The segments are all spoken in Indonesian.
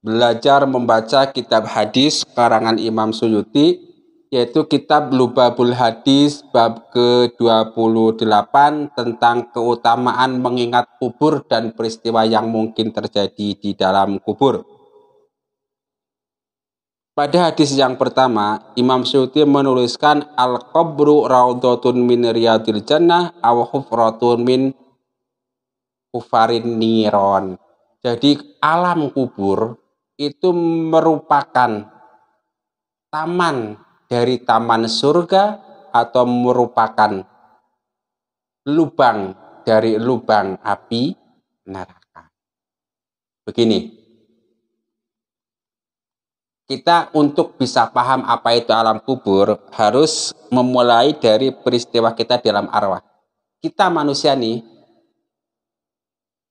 belajar membaca kitab hadis karangan Imam Suyuti yaitu kitab Lubabul Hadis bab ke-28 tentang keutamaan mengingat kubur dan peristiwa yang mungkin terjadi di dalam kubur. Pada hadis yang pertama, Imam Syuuti menuliskan al-qabru raudotun min riyadil jannah awahuf min kufarin niron. Jadi alam kubur itu merupakan taman dari taman surga atau merupakan lubang dari lubang api neraka. Begini, kita untuk bisa paham apa itu alam kubur harus memulai dari peristiwa kita di alam arwah. Kita manusia nih,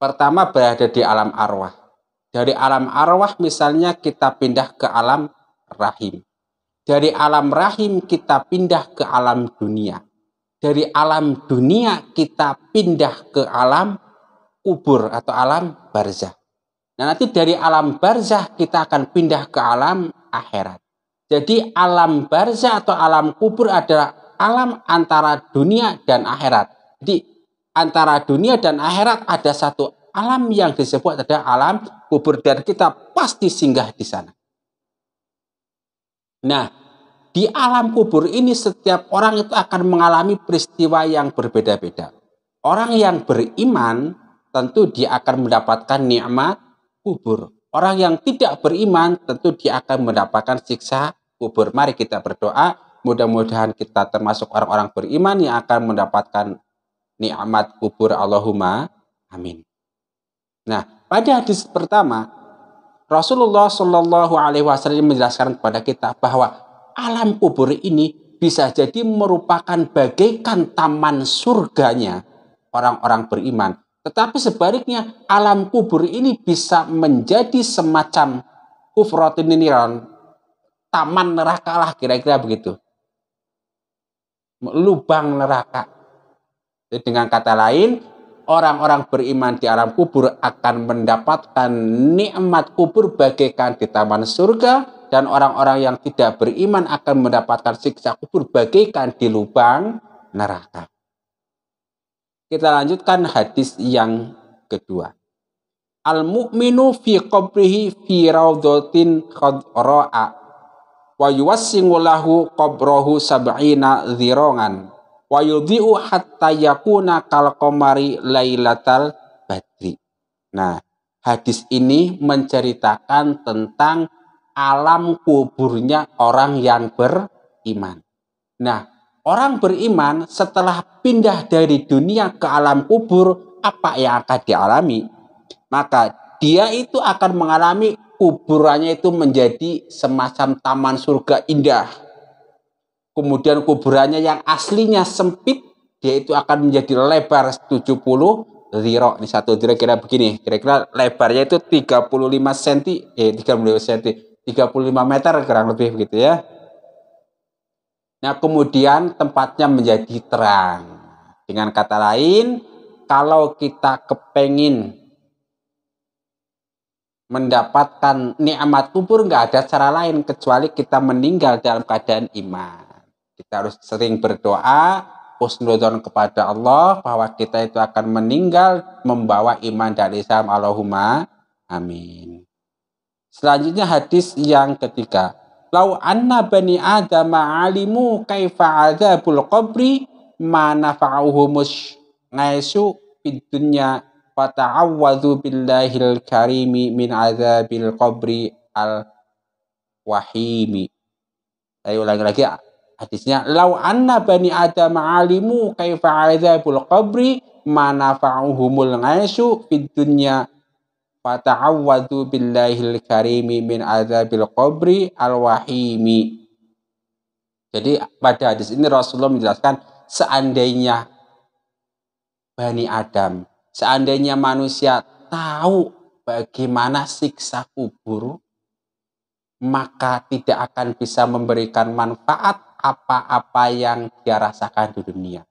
pertama berada di alam arwah. Dari alam arwah misalnya kita pindah ke alam rahim. Dari alam rahim kita pindah ke alam dunia. Dari alam dunia kita pindah ke alam kubur atau alam barzah. Nah nanti dari alam barzah kita akan pindah ke alam akhirat. Jadi alam barzah atau alam kubur adalah alam antara dunia dan akhirat. Jadi antara dunia dan akhirat ada satu alam yang disebut adalah alam kubur dan kita pasti singgah di sana. Nah, di alam kubur ini setiap orang itu akan mengalami peristiwa yang berbeda-beda. Orang yang beriman tentu dia akan mendapatkan nikmat kubur. Orang yang tidak beriman tentu dia akan mendapatkan siksa kubur. Mari kita berdoa, mudah-mudahan kita termasuk orang-orang beriman yang akan mendapatkan nikmat kubur Allahumma amin. Nah, pada hadis pertama Rasulullah Shallallahu Alaihi Wasallam menjelaskan kepada kita bahwa alam kubur ini bisa jadi merupakan bagaikan taman surganya orang-orang beriman. Tetapi sebaliknya alam kubur ini bisa menjadi semacam kufrotiniran, taman neraka lah kira-kira begitu. Lubang neraka. Jadi dengan kata lain, orang-orang beriman di alam kubur akan mendapatkan nikmat kubur bagaikan di taman surga dan orang-orang yang tidak beriman akan mendapatkan siksa kubur bagaikan di lubang neraka. Kita lanjutkan hadis yang kedua. Al mukminu fi qabrihi fi raudhatin khadra'a wa yuwassimu lahu qabrahu sab'ina wa yudhi'u hatta yakuna kal qamari badri. Nah, hadis ini menceritakan tentang alam kuburnya orang yang beriman. Nah, orang beriman setelah pindah dari dunia ke alam kubur, apa yang akan dialami? Maka dia itu akan mengalami kuburannya itu menjadi semacam taman surga indah kemudian kuburannya yang aslinya sempit, dia itu akan menjadi lebar 70 zero Ini satu kira kira begini, kira-kira lebarnya itu 35 cm, eh 35 cm, 35 meter kurang lebih begitu ya. Nah, kemudian tempatnya menjadi terang. Dengan kata lain, kalau kita kepengin mendapatkan nikmat kubur nggak ada cara lain kecuali kita meninggal dalam keadaan iman. Kita harus sering berdoa, husnudon kepada Allah bahwa kita itu akan meninggal membawa iman dan Islam. Allahumma amin. Selanjutnya hadis yang ketiga. Lau anna bani Adam alimu kaifa azabul qabri ma nafa'uhumus ngaisu fid dunya fata'awwadhu billahil karimi min azabil qabri al wahimi. Saya ulangi lagi ya. Hadisnya lau anna bani Adam alimu kaifa azabul qabri fa'uhumul ngaisu fid dunya fata'awwadu billahil karimi min azabil qabri al wahimi. Jadi pada hadis ini Rasulullah menjelaskan seandainya Bani Adam, seandainya manusia tahu bagaimana siksa kubur, maka tidak akan bisa memberikan manfaat apa-apa yang dia rasakan di dunia.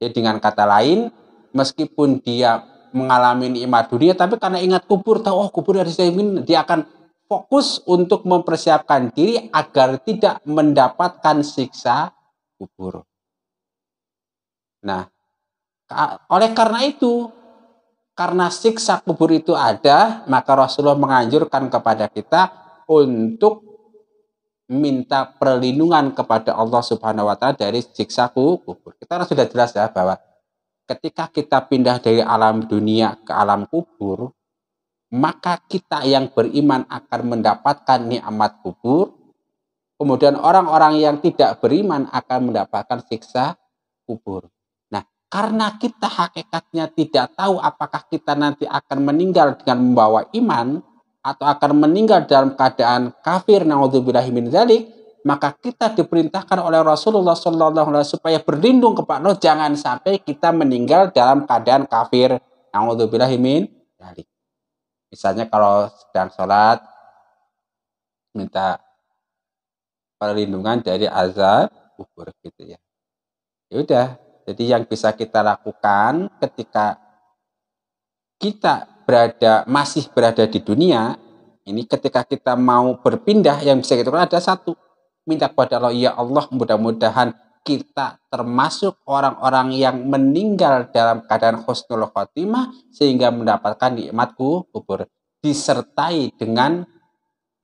Jadi dengan kata lain, meskipun dia mengalami nikmat dunia, tapi karena ingat kubur, tahu oh kubur dari saya ingin, dia akan fokus untuk mempersiapkan diri agar tidak mendapatkan siksa kubur. Nah, oleh karena itu, karena siksa kubur itu ada, maka Rasulullah menganjurkan kepada kita untuk minta perlindungan kepada Allah Subhanahu wa taala dari siksa kubur. Kita sudah jelas ya bahwa ketika kita pindah dari alam dunia ke alam kubur, maka kita yang beriman akan mendapatkan nikmat kubur. Kemudian orang-orang yang tidak beriman akan mendapatkan siksa kubur. Nah, karena kita hakikatnya tidak tahu apakah kita nanti akan meninggal dengan membawa iman, atau akan meninggal dalam keadaan kafir naudzubillahi min dzalik maka kita diperintahkan oleh Rasulullah Shallallahu supaya berlindung kepada Allah jangan sampai kita meninggal dalam keadaan kafir naudzubillahi min dzalik misalnya kalau sedang sholat minta perlindungan dari azab kubur gitu ya ya udah jadi yang bisa kita lakukan ketika kita berada masih berada di dunia ini ketika kita mau berpindah yang bisa kita lakukan ada satu minta kepada Allah ya Allah mudah-mudahan kita termasuk orang-orang yang meninggal dalam keadaan khusnul khotimah sehingga mendapatkan nikmatku kubur disertai dengan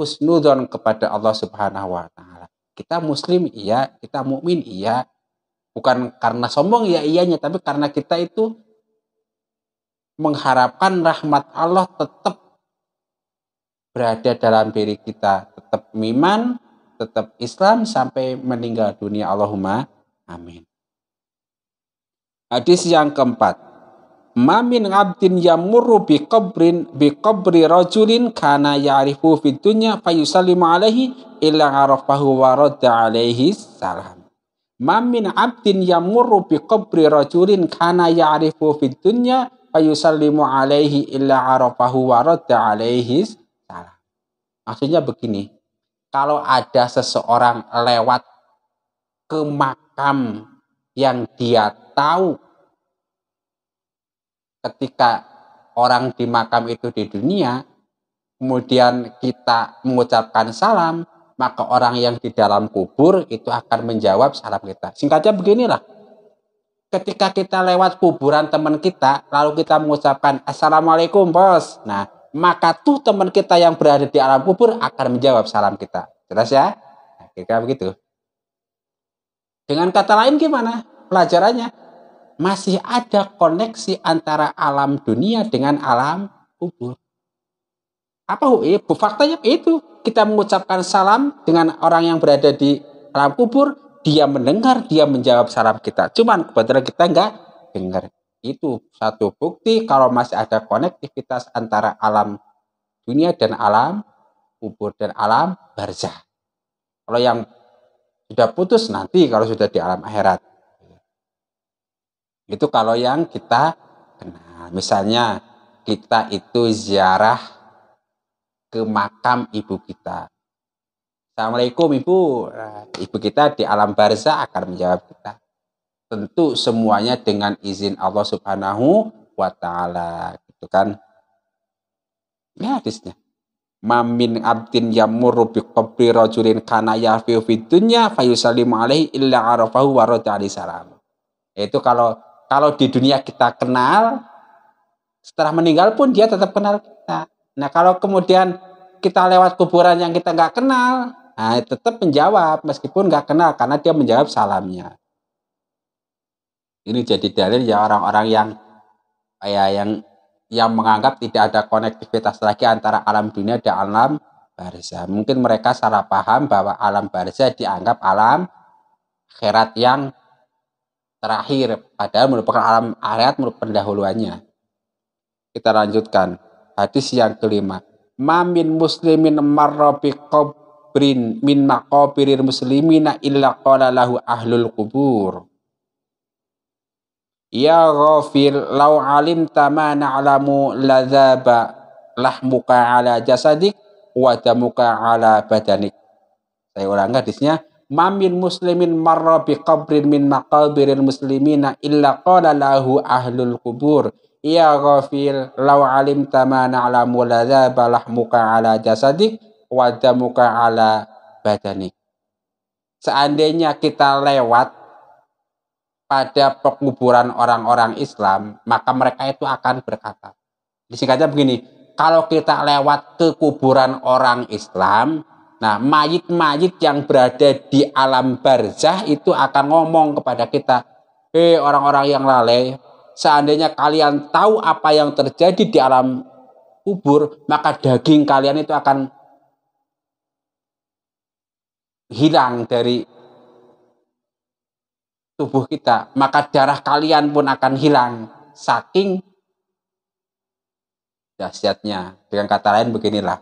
husnudon kepada Allah Subhanahu wa taala. Kita muslim iya, kita mukmin iya, bukan karena sombong ya iyanya tapi karena kita itu mengharapkan rahmat Allah tetap berada dalam diri kita, tetap iman, tetap Islam sampai meninggal dunia. Allahumma amin. Hadis yang keempat. Mamin abdin yamurru bi qabrin bi qabri rajulin kana ya'rifu fid dunya fayusallimu alaihi illa arafahu wa radda alaihi salam. Mamin abdin yamurru bi qabri rajulin kana ya'rifu fid dunya fayusallimu alaihi illa arafahu wa radda alaihi salam. Maksudnya begini, kalau ada seseorang lewat ke makam yang dia tahu ketika orang di makam itu di dunia, kemudian kita mengucapkan salam, maka orang yang di dalam kubur itu akan menjawab salam kita. Singkatnya beginilah, ketika kita lewat kuburan teman kita, lalu kita mengucapkan Assalamualaikum bos. Nah, maka tuh teman kita yang berada di alam kubur akan menjawab salam kita. Jelas ya? Nah, kira begitu. Dengan kata lain gimana? Pelajarannya masih ada koneksi antara alam dunia dengan alam kubur. Apa ibu? Iya, faktanya itu kita mengucapkan salam dengan orang yang berada di alam kubur, dia mendengar, dia menjawab salam kita. Cuman kebetulan kita enggak dengar. Itu satu bukti kalau masih ada konektivitas antara alam dunia dan alam kubur dan alam barzah. Kalau yang sudah putus nanti kalau sudah di alam akhirat. Itu kalau yang kita kenal. Misalnya kita itu ziarah ke makam ibu kita. Assalamualaikum Ibu. Ibu kita di alam barza akan menjawab kita. Tentu semuanya dengan izin Allah Subhanahu wa taala, gitu kan? Ya hadisnya. Mamin abdin yamuru bi qabri rajulin kana yafiu fid dunya fayusallimu alaihi illa arafahu wa radhi salam. Itu kalau kalau di dunia kita kenal setelah meninggal pun dia tetap kenal kita. Nah, kalau kemudian kita lewat kuburan yang kita nggak kenal, Nah, tetap menjawab meskipun nggak kenal karena dia menjawab salamnya. Ini jadi dalil ya orang-orang yang ya yang yang menganggap tidak ada konektivitas lagi antara alam dunia dan alam barzah. Mungkin mereka salah paham bahwa alam barzah dianggap alam akhirat yang terakhir, padahal merupakan alam akhirat merupakan pendahuluannya. Kita lanjutkan. Hadis yang kelima. Mamin muslimin marrobi qabrin min maqabirir muslimina illa qala lahu ahlul kubur. Ya ghafir law alim ma na'lamu ladzaba lahmuka ala jasadik wa damuka ala badanik. Saya ulang hadisnya. Mamin muslimin marra bi qabrin min maqabirir muslimina illa qala lahu ahlul kubur. Ya ghafir lau alim ma na'lamu ladzaba lahmuka ala jasadik wadamuka ala badani. Seandainya kita lewat pada penguburan orang-orang Islam, maka mereka itu akan berkata. Disingkatnya begini, kalau kita lewat ke kuburan orang Islam, nah mayit-mayit yang berada di alam barzah itu akan ngomong kepada kita, hei orang-orang yang lalai, seandainya kalian tahu apa yang terjadi di alam kubur, maka daging kalian itu akan hilang dari tubuh kita, maka darah kalian pun akan hilang. Saking dahsyatnya. Dengan kata lain beginilah.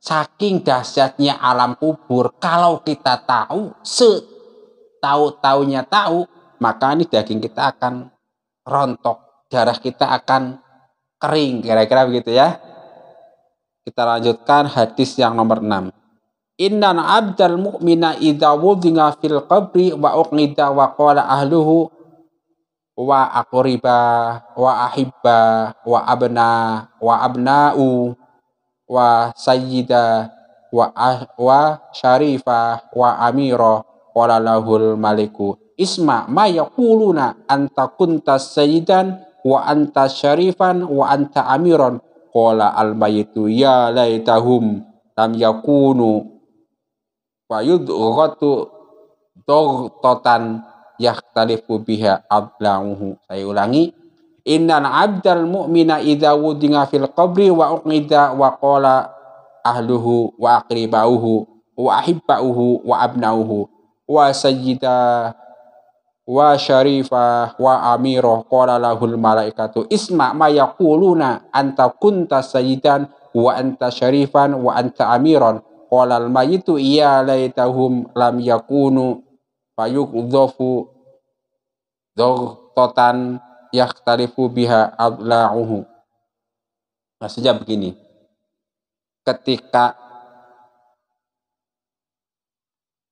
Saking dahsyatnya alam kubur, kalau kita tahu, setahu-taunya tahu, maka ini daging kita akan rontok, darah kita akan kering, kira-kira begitu ya. Kita lanjutkan hadis yang nomor 6. Innan abdal mu'mina idha wudhinga fil qabri wa uqnida wa qala ahluhu wa akoriba wa ahibba wa abna wa abna'u wa sayyida wa ah, wa syarifa wa amira qala lahul maliku isma ma yaquluna anta kunta sayyidan wa anta syarifan wa anta amiron qala al mayitu ya laitahum lam yakunu Wayud rotu totan yahtalifu biha ablamuhu. Saya ulangi. Innan abdal mu'mina idha wudinga fil qabri wa uqida wa qala ahluhu wa akribauhu wa ahibbauhu wa abnauhu wa sayyida wa syarifah wa amirah qala lahul malaikatu isma ma yaquluna anta kunta sayyidan wa anta syarifan wa anta amiran Qalal mayitu iya laitahum lam yakunu fayukdhafu dhaghtatan yakhtarifu biha adla'uhu. Maksudnya nah, begini. Ketika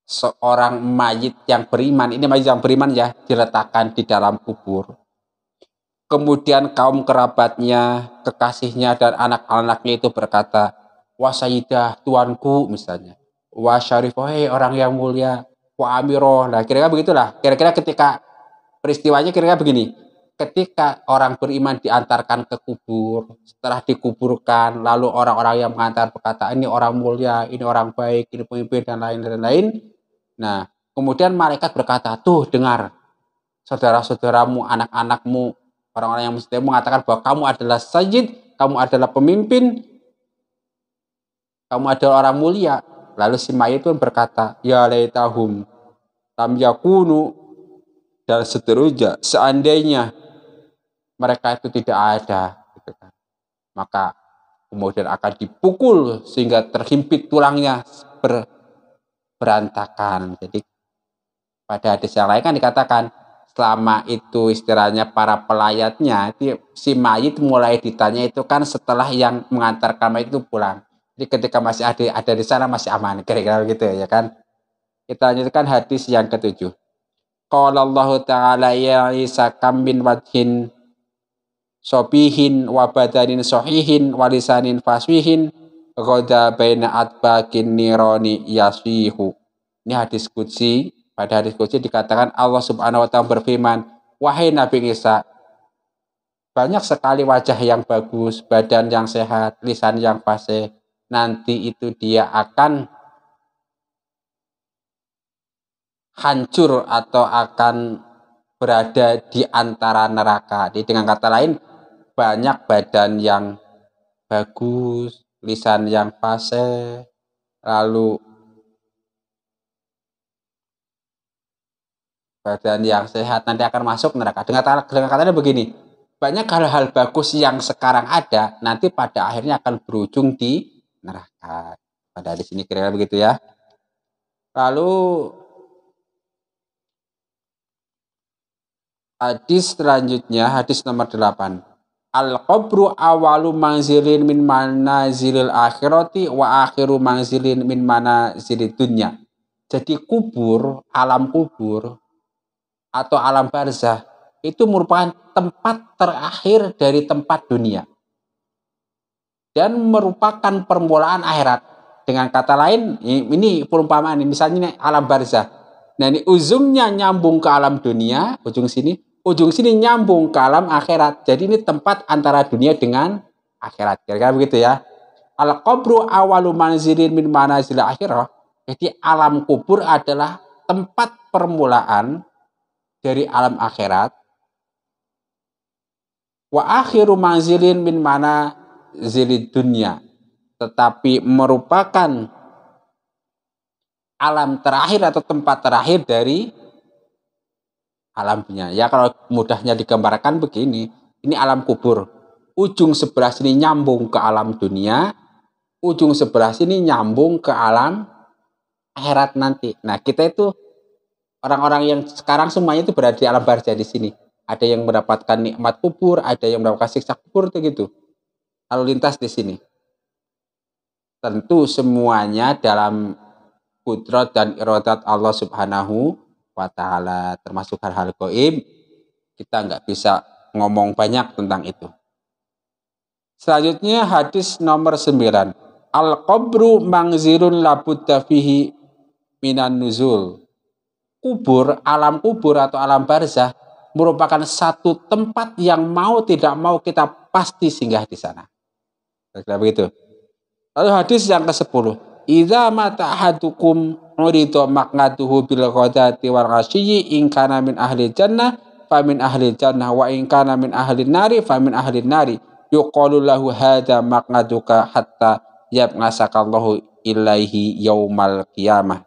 seorang mayit yang beriman, ini mayit yang beriman ya, diletakkan di dalam kubur. Kemudian kaum kerabatnya, kekasihnya, dan anak-anaknya itu berkata, wasayidah tuanku misalnya wa hey, orang yang mulia wa amiroh nah kira-kira begitulah kira-kira ketika peristiwanya kira-kira begini ketika orang beriman diantarkan ke kubur setelah dikuburkan lalu orang-orang yang mengantar berkata ini orang mulia ini orang baik ini pemimpin dan lain lain nah kemudian malaikat berkata tuh dengar saudara-saudaramu anak-anakmu orang-orang yang mesti mengatakan bahwa kamu adalah sajid kamu adalah pemimpin kamu adalah orang mulia. Lalu si mayit pun berkata, Ya laytahum tam yakunu, dan seterusnya, seandainya mereka itu tidak ada. Gitu kan. Maka kemudian akan dipukul sehingga terhimpit tulangnya ber, berantakan. Jadi pada hadis yang lain kan dikatakan selama itu istilahnya para pelayatnya si mayit mulai ditanya itu kan setelah yang mengantar kamar itu pulang jadi ketika masih ada ada di sana masih aman kira-kira begitu ya kan. Kita lanjutkan hadis yang ketujuh. Qala Allah Ta'ala ya Isa kam min wajhin sobihin wa badanin sohihin wa lisanin faswihin roda baina atbakin nironi yasihu. Ini hadis kudsi. Pada hadis kudsi dikatakan Allah Subhanahu wa taala berfirman, "Wahai Nabi Isa, banyak sekali wajah yang bagus, badan yang sehat, lisan yang fasih, nanti itu dia akan hancur atau akan berada di antara neraka. Jadi dengan kata lain banyak badan yang bagus, lisan yang fase, lalu badan yang sehat nanti akan masuk neraka. Dengan kata dengan katanya begini, banyak hal-hal bagus yang sekarang ada nanti pada akhirnya akan berujung di neraka. Pada di sini kira-kira begitu ya. Lalu hadis selanjutnya hadis nomor 8. Al qabru awalu manzilin min manazilil akhirati wa akhiru manzilin min manazilid dunya. Jadi kubur, alam kubur atau alam barzah itu merupakan tempat terakhir dari tempat dunia dan merupakan permulaan akhirat. Dengan kata lain, ini perumpamaan ini misalnya ini alam barzah. Nah, ini ujungnya nyambung ke alam dunia, ujung sini, ujung sini nyambung ke alam akhirat. Jadi ini tempat antara dunia dengan akhirat. Kira-kira begitu ya. Al qabru awalu manzirin min manazil akhirah. Jadi alam kubur adalah tempat permulaan dari alam akhirat. Wa akhiru manzilin min mana zilid dunia tetapi merupakan alam terakhir atau tempat terakhir dari alam dunia. Ya kalau mudahnya digambarkan begini, ini alam kubur. Ujung sebelah sini nyambung ke alam dunia, ujung sebelah sini nyambung ke alam akhirat nanti. Nah, kita itu orang-orang yang sekarang semuanya itu berada di alam barzah di sini. Ada yang mendapatkan nikmat kubur, ada yang mendapatkan siksa kubur begitu. gitu lalu lintas di sini. Tentu semuanya dalam kudrat dan irodat Allah subhanahu wa ta'ala termasuk hal-hal goib kita nggak bisa ngomong banyak tentang itu. Selanjutnya hadis nomor sembilan, Al-qabru mangzirun labudda fihi minan nuzul. Kubur, alam kubur atau alam barzah merupakan satu tempat yang mau tidak mau kita pasti singgah di sana. Kira-kira begitu. Lalu hadis yang ke-10. Iza mata hadukum urida maknatuhu bil ghadati wal ghasyi in kana min ahli jannah fa min ahli jannah wa in kana min ahli nari fa min ahli nari yuqalu lahu hadza hatta hatta yab'asakallahu ilaihi yaumal qiyamah.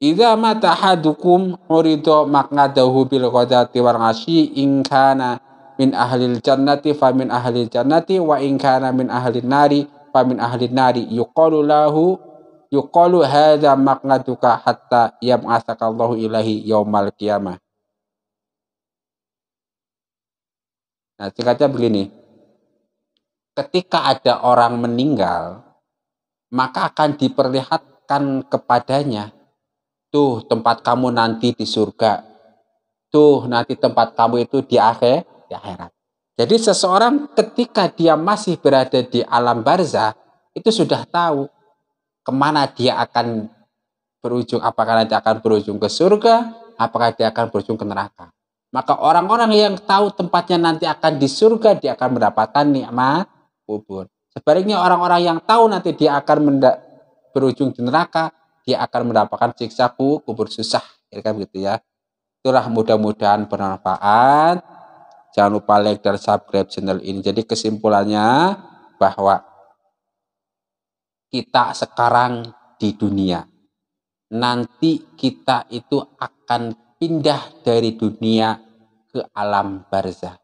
Idza mata hadukum urida maqnadahu bil ghadati war ashi in kana min ahlil jannati fa min ahlil jannati wa in kana min ahli nari fa min ahli nari yuqalu lahu yuqalu hadza maqnaduka hatta yam'asaka Allahu ilahi yaumal qiyamah. Nah, singkatnya begini. Ketika ada orang meninggal, maka akan diperlihatkan kepadanya Tuh tempat kamu nanti di surga. Tuh nanti tempat kamu itu di akhir, di akhirat. Jadi seseorang ketika dia masih berada di alam barzah itu sudah tahu kemana dia akan berujung. Apakah nanti akan berujung ke surga, apakah dia akan berujung ke neraka. Maka orang-orang yang tahu tempatnya nanti akan di surga, dia akan mendapatkan nikmat kubur. Sebaliknya orang-orang yang tahu nanti dia akan berujung di neraka, dia akan mendapatkan siksa kubur susah ya kan begitu ya itulah mudah-mudahan bermanfaat jangan lupa like dan subscribe channel ini jadi kesimpulannya bahwa kita sekarang di dunia nanti kita itu akan pindah dari dunia ke alam barzah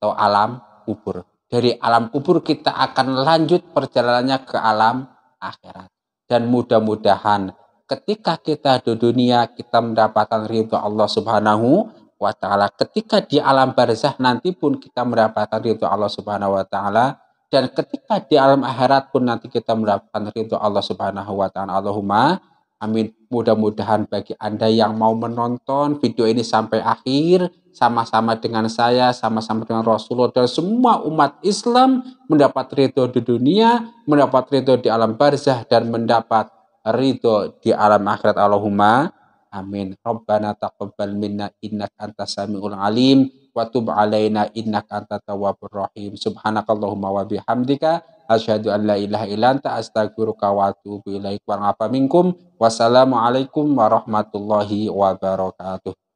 atau alam kubur dari alam kubur kita akan lanjut perjalanannya ke alam akhirat dan mudah-mudahan ketika kita di dunia kita mendapatkan ridho Allah Subhanahu wa taala. Ketika di alam barzah nanti pun kita mendapatkan ridho Allah Subhanahu wa taala dan ketika di alam akhirat pun nanti kita mendapatkan ridho Allah Subhanahu wa taala. Allahumma Amin. Mudah-mudahan bagi Anda yang mau menonton video ini sampai akhir, sama-sama dengan saya, sama-sama dengan Rasulullah, dan semua umat Islam mendapat ridho di dunia, mendapat ridho di alam barzah, dan mendapat ridho di alam akhirat. Allahumma. Amin. Rabbana taqabbal minna innaka antas sami'ul alim wa tub alaina innaka antat tawwabur rahim. Subhanakallahumma wa bihamdika asyhadu an la ilaha illa anta astaghfiruka wa atubu ilaik wa minkum. Wassalamualaikum warahmatullahi wabarakatuh.